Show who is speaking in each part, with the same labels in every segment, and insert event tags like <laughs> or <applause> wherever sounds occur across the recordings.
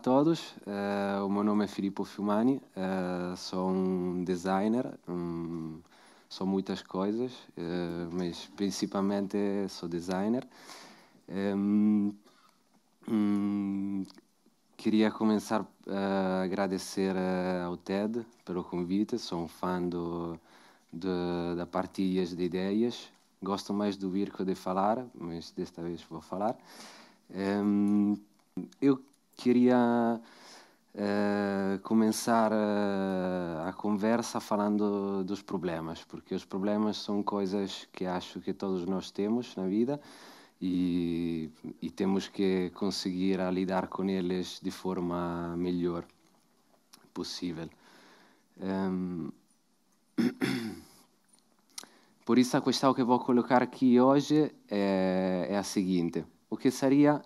Speaker 1: todos, uh, o meu nome é Filippo Fiumani, uh, eh, sou um designer, um, sou muitas coisas, uh, mas principalmente sou designer. Um, um, queria começar a agradecer ao TED pelo convite, sou um fã do, do, da partilhas de ideias, gosto mais de ouvir que de falar, mas desta vez vou falar. Um, eu queria uh, começar a, eh, a conversa falando dos problemas, porque os problemas são coisas que acho que todos nós temos na vida e, e temos que conseguir lidar com eles de forma melhor possível. Um... Ehm, por isso, a questão que vou colocar aqui hoje é, é a seguinte: o que seria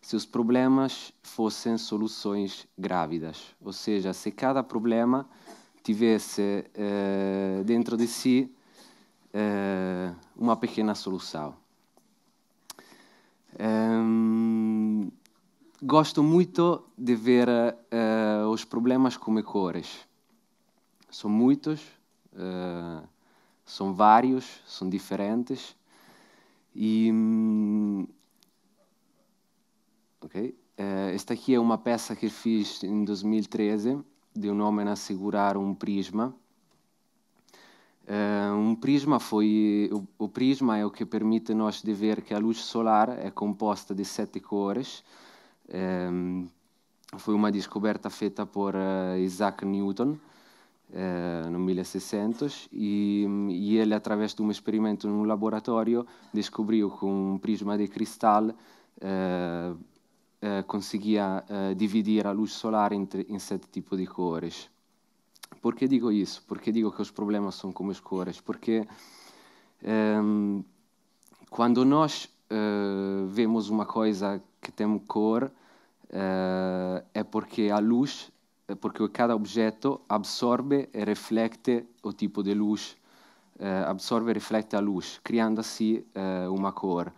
Speaker 1: se os problemas fossem soluções grávidas, ou seja, se cada problema tivesse eh, dentro de si eh, uma pequena solução. Um, ehm, gosto muito de ver eh, os problemas como cores. São muitos, são vários, são diferentes. E, hum, Okay? Uh, esta aqui é uma peça que fiz em 2013, de um homem a segurar um prisma. Uh, um prisma foi o, o, prisma é o que permite nós de ver que a luz solar é composta de sete cores. Um, eh, foi uma descoberta feita por uh, Isaac Newton uh, no 1600 e, e, ele através de um experimento num laboratório descobriu que um prisma de cristal uh, eh, conseguia eh, dividir a luz solar em, em sete tipos de cores. Por que digo isso? Porque digo que os problemas são como as cores? Porque ehm, quando nós eh, vemos uma coisa que tem cor, eh, é porque a luz, é porque cada objeto absorve e reflete o tipo de luz, eh, absorve e reflete a luz, criando assim eh, uma cor.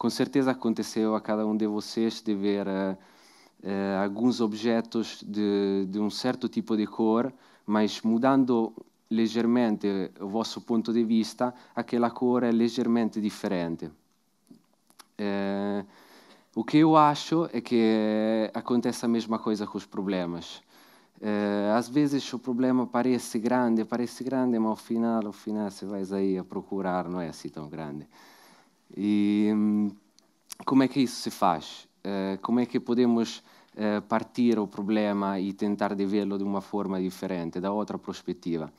Speaker 1: Com certeza aconteceu a cada um de vocês de ver uh, uh, alguns objetos de, de, um certo tipo de cor, mas mudando ligeiramente o vosso ponto de vista, aquela cor é ligeiramente diferente. Eh, o que eu acho é que acontece a mesma coisa com os problemas. às vezes o problema parece grande, parece grande, mas ao final, ao final, se vais aí a procurar, não é assim tão grande. E hum, como é que isso se faz? Eh, como é que podemos eh, partir o problema e tentar de vê-lo de uma forma diferente, da outra perspectiva?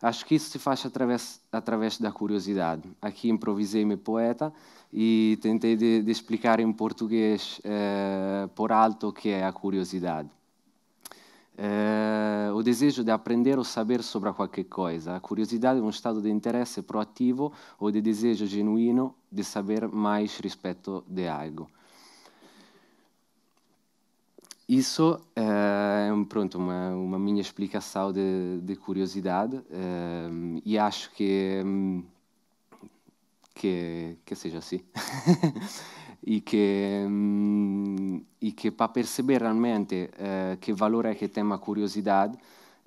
Speaker 1: Acho que isso se faz através, através da curiosidade. Aqui improvisei-me poeta e tentei de, de, explicar em português eh, por alto o que é a curiosidade. Eh, o desejo de aprender ou saber sobre qualquer coisa, a curiosidade é um estado de interesse proativo ou de desejo genuíno de saber mais respeito de algo. Isso eh, é pronto, uma, uma minha explicação de, de curiosidade eh, e acho que, hum, que, que seja assim. <laughs> e que mm, e que para perceber realmente uh, eh, que valor é que tem a curiosidade,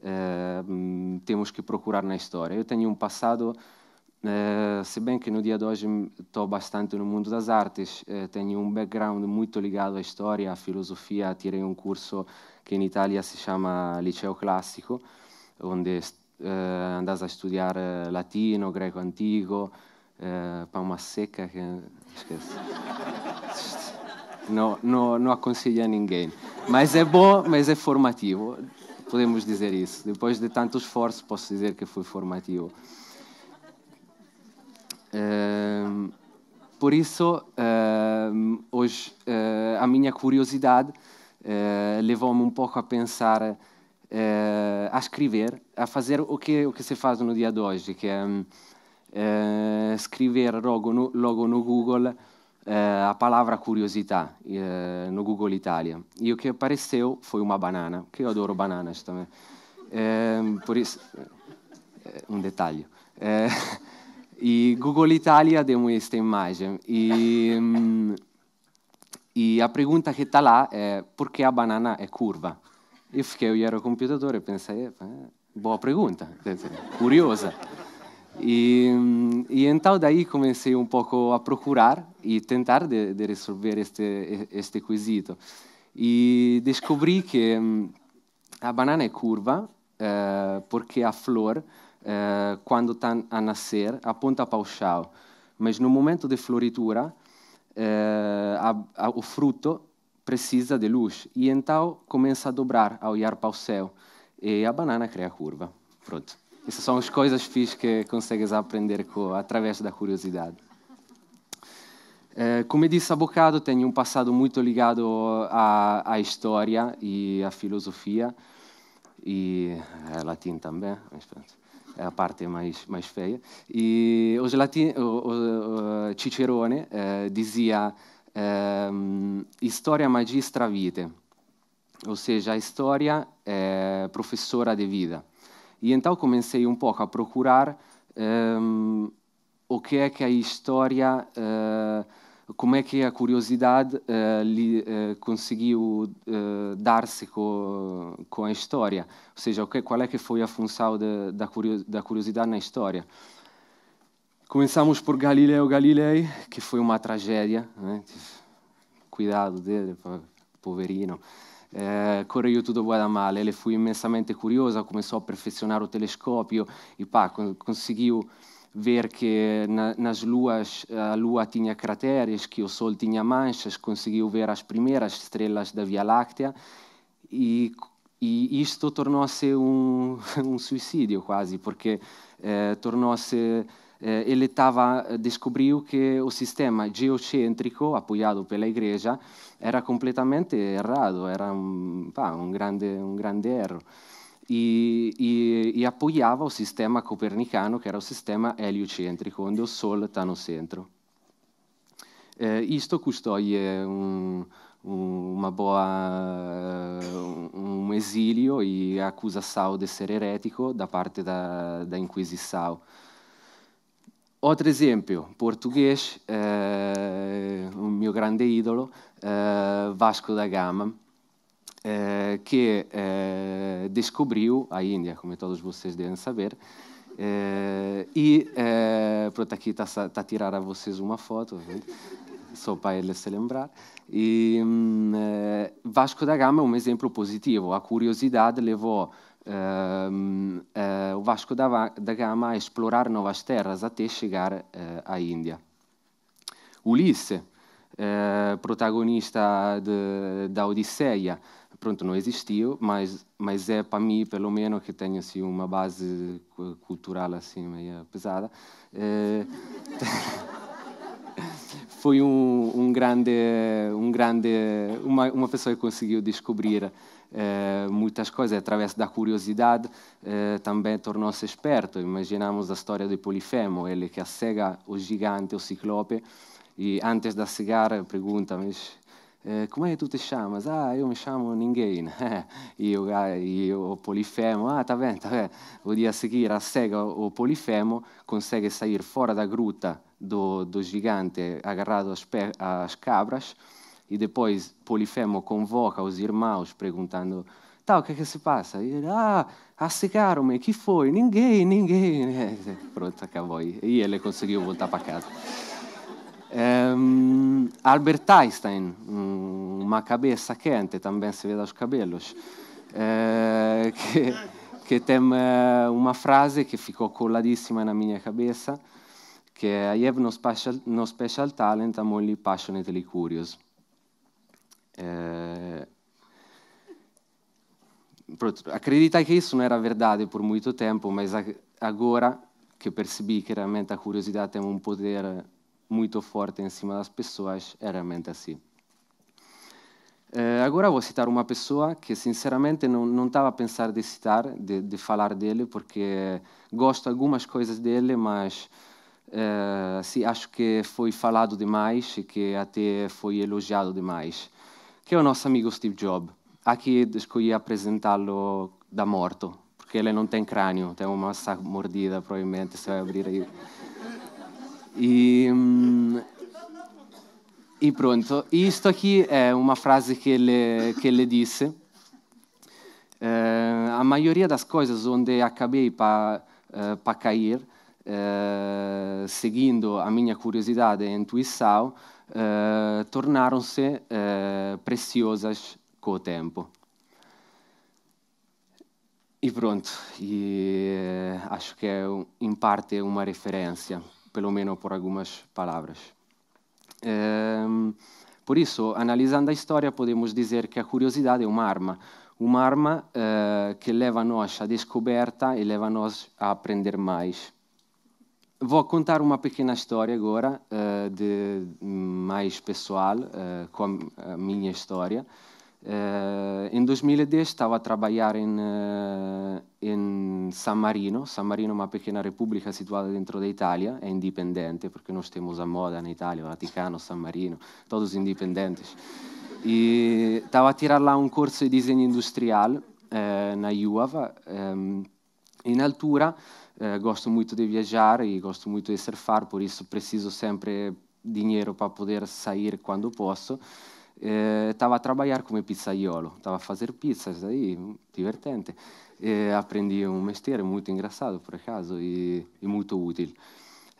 Speaker 1: uh, mm, temos que procurar na história. Eu tenho um passado, uh, eh, se bem que no dia de hoje estou bastante no mundo das artes, uh, tenho um background muito ligado à história, à filosofia, tirei um curso que em Itália se chama Liceo Clássico, onde uh, andas a estudar latino, grego antigo, uh, palma seca, que não, não, não aconselho a ninguém. Mas é bom, mas é formativo. Podemos dizer isso. Depois de tanto esforço, posso dizer que foi formativo. Ehm, por isso, ehm, hoje, uh, a minha curiosidade eh, levou-me um pouco a pensar, eh, a escrever, a fazer o que, o que se faz no dia de hoje, que é um, escrever logo no, logo no Google eh, a palavra curiosità eh, no Google Itália. E o que apareceu foi uma banana, que eu adoro bananas também. Ehm, é, por isso, eh, é, um detalhe. É, e eh, <laughs> Google Itália deu esta imagem. Mm, e, e a pergunta que está lá é por que a banana é curva? Eu fiquei, eu era computador e pensei, eh, boa pergunta, cioè, curiosa. E, e, então daí comecei um pouco a procurar e tentar de, de resolver este este quesito e descobri que hum, a banana é curva eh, porque a flor eh, quando está a nascer aponta para o chão, mas no momento de floritura eh, a, a, o fruto precisa de luz e então começa a dobrar, a olhar para o céu e a banana cria curva. Pronto. Essas são as coisas fiz que consegues aprender com, através da curiosidade. Eh, como eu disse há bocado, tenho um passado muito ligado à, à história e à filosofia, e é latim também, mas pronto, é a parte mais, mais feia. E os latim, o, o Cicerone eh, dizia eh, história magistra vitae, ou seja, a história é professora de vida. E então comecei um pouco a procurar um, o que é que a história, uh, como é que a curiosidade uh, eh, li, uh, eh, conseguiu dar-se com, com, a história, ou seja, que, qual é que foi a função de, da curiosidade na história. Começamos por Galileu Galilei, que foi uma tragédia, né? cuidado dele, poverino eh, correu tudo guarda male. Ele foi imensamente curiosa, começou a perfeccionar o telescópio e pá, conseguiu ver que na, nas luas a lua tinha crateres, que o sol tinha manchas, conseguiu ver as primeiras estrelas da Via Láctea e, e isto tornou-se um, <laughs> um, suicídio quase, porque eh, tornou-se eh, ele tava, eh, descobriu que o sistema geocêntrico apoiado pela igreja era completamente errado, era um, pá, um, grande, um grande erro. E, e, e apoiava o sistema copernicano, che era il sistema heliocentrico, onde o Sol sta no centro. Eh, isto custou un, um, um, boa, eh, um exílio e accusa Sao di essere eretico da parte da, da Inquisição. Outro exemplo, português, uh, o meu grande ídolo, uh, Vasco da Gama, uh, que descobriu a Índia, como todos vocês devem saber, e pronto, aqui está tá a tirar a vocês uma foto, só para ele se lembrar. E um, Vasco da Gama é um exemplo positivo, a curiosidade levou uh, o Vasco da, da Gama a explorar novas terras até chegar eh, à Índia. Ulisse, eh, protagonista de, da Odisseia, pronto, não existiu, mas, mas é para mim, pelo menos, que tenho assim, uma base cultural assim, meio pesada. <laughs> foi um, um, grande, um grande, uma, uma pessoa que conseguiu descobrir eh, muitas coisas através da curiosidade eh, também tornou-se esperto. Imaginamos a história do Polifemo, ele que assega o gigante, o ciclope, e antes de assegar pergunta, mas eh, como é que tu te chamas? Ah, eu me chamo ninguém. <laughs> e, o, polifemo, ah, tá vendo, tá vendo. O dia seguinte, a cega, o polifemo consegue sair fora da gruta do, do gigante agarrado às, às cabras e depois Polifemo convoca os irmãos perguntando: Tá o que, é que se passa? E ele, ah, assegaram-me, que foi? Ninguém, ninguém. <laughs> Pronto, acabou. E ele conseguiu voltar para casa. Um, ehm, Albert Einstein, uma cabeça quente, também se vê aos cabelos, eh, <laughs> que, que tem eh, uma frase que ficou coladíssima na minha cabeça, que é I have no special, no special talent, I'm only passionately curious. É... Pronto, que isso não era verdade por muito tempo, mas agora que percebi que realmente a curiosidade tem um poder muito forte em cima das pessoas, é realmente assim. Eh, agora vou citar uma pessoa que, sinceramente, não estava a pensar de citar, de, de, falar dele, porque gosto algumas coisas dele, mas eh, sim, acho que foi falado demais e que até foi elogiado demais. che è o nosso amigo Steve Jobs. Aqui escolhi apresentá-lo da morto, porque ele não tem crânio, tem uma massa mordida, provavelmente, se vai abrir aí. E, e pronto, isto aqui é uma frase que ele, que ele disse. Uh, a maioria das coisas onde acabei para eh, pa cair, uh, seguindo a minha curiosidade e intuição, Eh, tornaram-se uh, preciosas com o tempo. E pronto, e, uh, acho que é, em parte, é uma referência, pelo menos por algumas palavras. Ehm, por isso, analisando a história, podemos dizer que a curiosidade é uma arma, uma arma que leva nos à descoberta e leva nos a aprender mais. Vou contar uma pequena história agora, uh, de mais pessoal, uh, com a minha história. Uh, em 2010 estava a trabalhar em, em San Marino. San Marino é uma pequena república situada dentro da Itália, é independente, porque nós temos a moda na Itália, Vaticano, San Marino, todos independentes. E estava a tirar lá um curso de desenho industrial na IUAVA. Um, In altura, eh, gosto muito de viajar e gosto muito de surfar, por isso preciso sempre dinheiro para poder sair quando posso. Estava eh, a trabalhar como pizzaiolo, estava a fazer pizzas, aí, divertente. Eh, aprendi um mestiere muito engraçado, por acaso, e, e muito útil.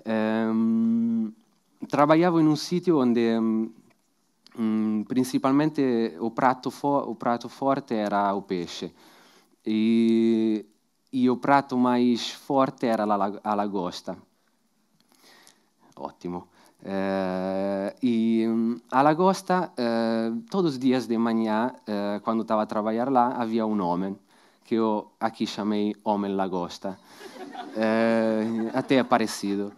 Speaker 1: Um, ehm, trabalhava em um sítio onde um, principalmente o prato, o prato forte era o peixe. E e o prato mais forte era a lagosta. Ótimo. Uh, e hum, a lagosta, uh, todos os dias de manhã, uh, quando estava a trabalhar lá, havia um homem, que eu aqui chamei Homem Lagosta. até é parecido.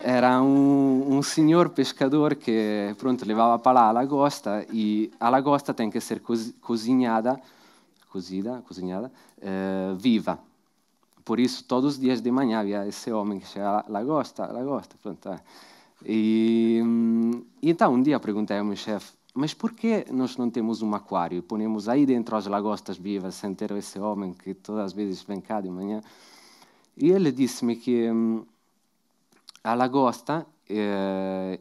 Speaker 1: Era um, um, senhor pescador que, pronto, levava para lá a lagosta e a lagosta tem que ser cozinhada, cozida, cozinhada, viva por isso, todos os dias de manhã havia esse homem que chegava, lagosta, lagosta, pronto. Hum, e, então, um dia perguntei ao meu chefe, mas por que nós não temos um aquário? Ponemos aí dentro as lagostas vivas, sem ter esse homem que todas as vezes vem cá de manhã. E ele disse-me que hum, a lagosta, é,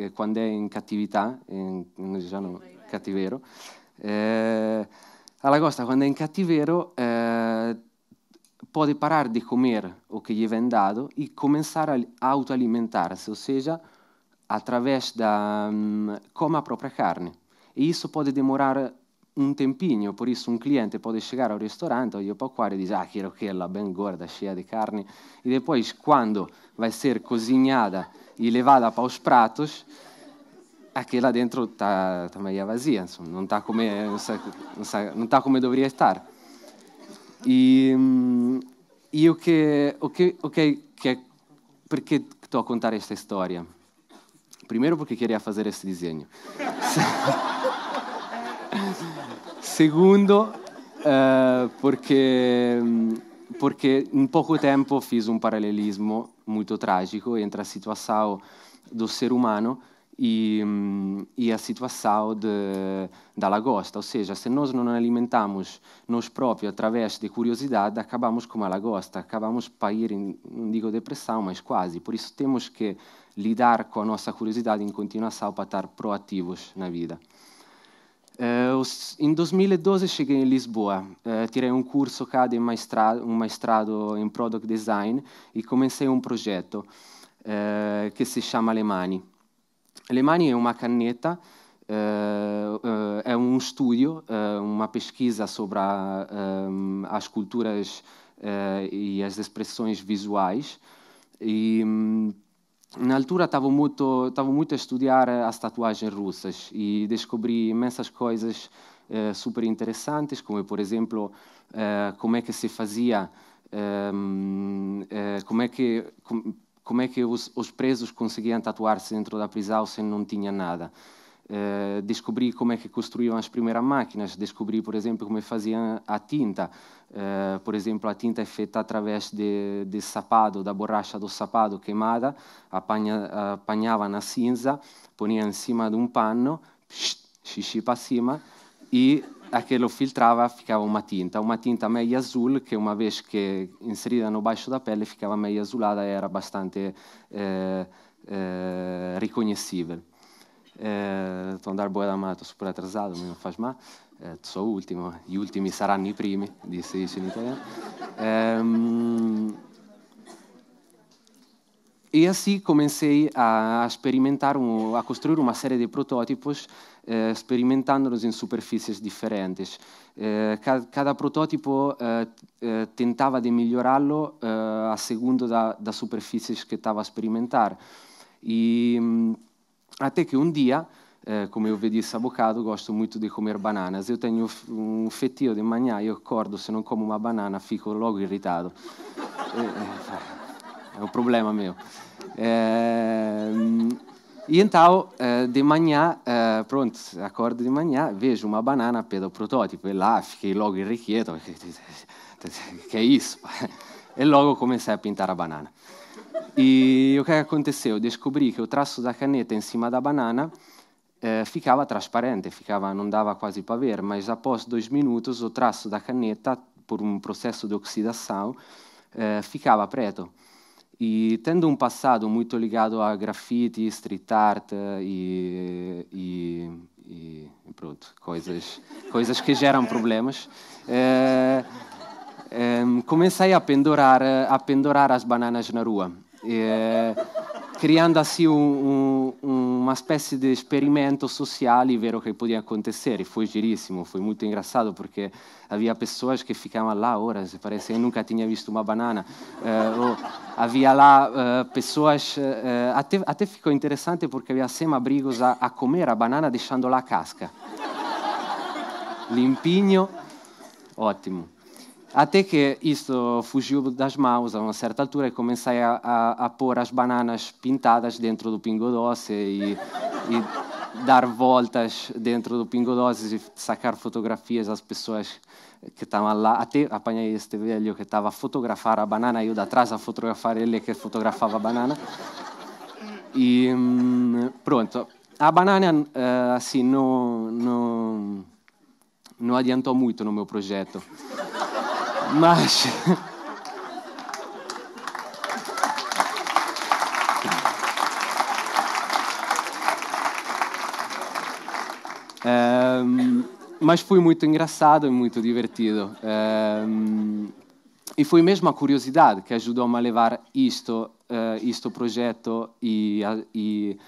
Speaker 1: é, quando é em catividade, em, já não, cativeiro, eh, a lagosta, quando é em cativeiro, pode parar de comer o que lhe vem dado e começar a autoalimentar-se, ou seja, através da um, mm, a própria carne. E isso pode demorar um tempinho, por isso um cliente pode chegar ao restaurante, olhar para o aquário e dizer ah, quero aquela bem gorda, cheia de carne, e depois, quando vai ser cozinhada e levada para os pratos, aquela dentro está tá meio vazia, insomma, não está como, não tá como deveria estar. E, e o, que, o, que, o que, é. Porque estou a contar esta história? Primeiro, porque queria fazer este desenho. <laughs> Segundo, uh, porque, porque em pouco tempo fiz um paralelismo muito trágico entre a situação do ser humano e, e a situação de, da lagosta. Ou seja, se nós não alimentamos nós próprios através de curiosidade, acabamos como a lagosta, acabamos para ir, em, não digo depressão, mas quase. Por isso temos que lidar com a nossa curiosidade em continuação para estar proativos na vida. Uh, em 2012 cheguei em Lisboa, uh, tirei um curso cá de maestrado, um maestrado em Product Design e comecei um projeto uh, que se chama Alemani. Alemanha é uma caneta, eh, eh, é um estudo, eh, uma pesquisa sobre as culturas e as expressões visuais. E hum, na altura estava muito, estava muito a estudar as tatuagens russas e descobri imensas coisas super interessantes, como por exemplo como é que se fazia, hum, como é que como é que os, os presos conseguiam tatuar-se dentro da prisão se não tinha nada. Uh, descobri como é que construíam as primeiras máquinas, descobri, por exemplo, como é faziam a tinta. Uh, por exemplo, a tinta é feita através de, de sapado, da borracha do sapado queimada, apanha, apanhava na cinza, ponia em cima de um pano, xixi para cima, e a che lo filtrava ficava una tinta, una tinta meia azul che una vez che inserita no baixo da pelle ficava meia azulata e era bastante eh, eh, riconoscibile. Eh, estou a andar boa sono mata, super atrasado, mas não faz mal. Eh, sou o último, ultimi saranno i primi, disse in italiano. Eh, E assim comecei a experimentar, a construir uma série de protótipos, eh, experimentando-os em superfícies diferentes. Eh, cada protótipo eh, tentava de melhorá-lo a segundo das superfícies que estava a experimentar. E hum, até que um dia, como eu vi disse há bocado, gosto muito de comer bananas. Eu tenho um fetio de manhã, eu acordo, se não como uma banana, fico logo irritado. <laughs> é o problema meu. É, e então, é, de manhã, é, pronto, acordo de manhã, vejo uma banana pelo protótipo e lá fiquei logo enriquecido, <laughs> que é isso? E logo comecei a pintar a banana. E o que aconteceu? Descobri que o traço da caneta em cima da banana é, ficava transparente, ficava, não dava quase para ver, mas após dois minutos o traço da caneta, por um processo de oxidação, ficava preto. E tendo um passado muito ligado a grafite, street art eh, e, e, e pronto, coisas, <laughs> coisas que geram problemas, é, é, comecei a pendurar, a pendurar as bananas na rua. É, criandosi un, un, uma espécie de experimento social vero que podia acontecer. E foi giríssimo, foi muito engraçado, porque havia pessoas que ficavam lá horas, parece que nunca tinha visto uma banana. Uh, eh, havia lá uh, eh, pessoas, uh, eh, até, até ficou interessante porque havia semabrigos a, a comer a banana deixando lá a casca. Limpinho, ótimo. Até que isso fugiu das mãos a uma certa altura e comecei a, a, a pôr as bananas pintadas dentro do pingo e, e dar voltas dentro do pingo e sacar fotografias das pessoas que estavam lá. Até apanhei este velho que estava a fotografar a banana, eu de trás a fotografar ele que fotografava a banana. E hum, pronto, a banana eh, assim não, não, não adiantou muito no meu projeto. Mas. um, ehm, mas foi muito engraçado e muito divertido. Um, ehm, e foi mesmo a curiosidade que ajudou-me a levar isto, uh, isto projeto e, a, e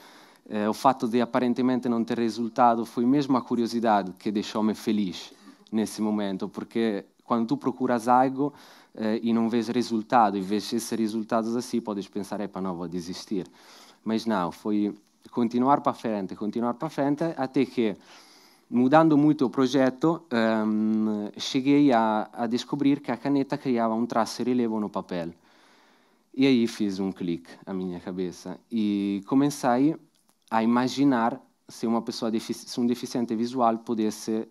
Speaker 1: uh, o fato de aparentemente não ter resultado foi mesmo a curiosidade que deixou-me feliz nesse momento, porque quando tu procuras algo eh, e não vês resultado, e vês esses resultados assim, podes pensar, epa, não, vou desistir. Mas não, foi continuar para frente, continuar para frente, até que, mudando muito o projeto, um, ehm, cheguei a, a, descobrir que a caneta criava um traço e relevo no papel. E aí fiz um clique à minha cabeça e comecei a imaginar se uma pessoa se um deficiente visual pudesse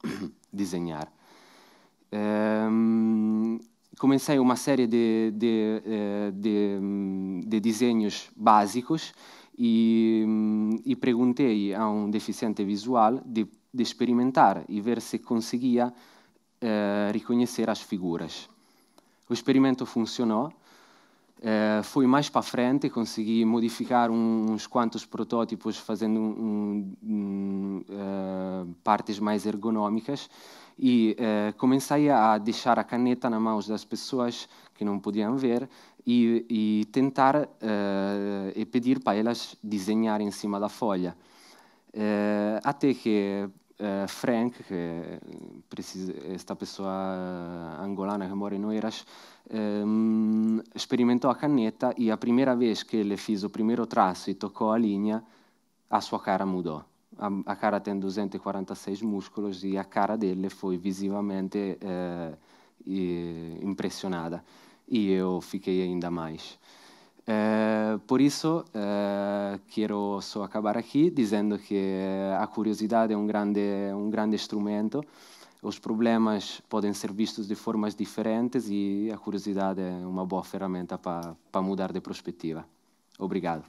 Speaker 1: <coughs> desenhar comecei uma série de, de, eh, de, de desenhos básicos e, e, perguntei a um deficiente visual de, experimentar e ver se conseguia uh, reconhecer as figuras. O experimento funcionou Uh, fui mais para a frente, consegui modificar uns quantos protótipos fazendo um, um, uh, partes mais ergonômicas e uh, comecei a deixar a caneta na mão das pessoas que não podiam ver e, e tentar e pedir para elas desenhar em cima da folha. até que eh, Frank, que eh, precisa, esta pessoa eh, angolana que mora em Oeiras, ehm, experimentou a caneta e a primeira vez que ele fez o primeiro traço e tocou a linha, a sua cara mudou. A, cara tem 246 músculos e a cara dele foi visivamente impressionada. E eu fiquei ainda mais. Eh, por isso, eh, quero só acabar aqui dizendo que eh, a curiosidade é um grande, um grande instrumento. Os problemas podem ser vistos de formas diferentes e a curiosidade é uma boa ferramenta para mudar de perspectiva. Obrigado.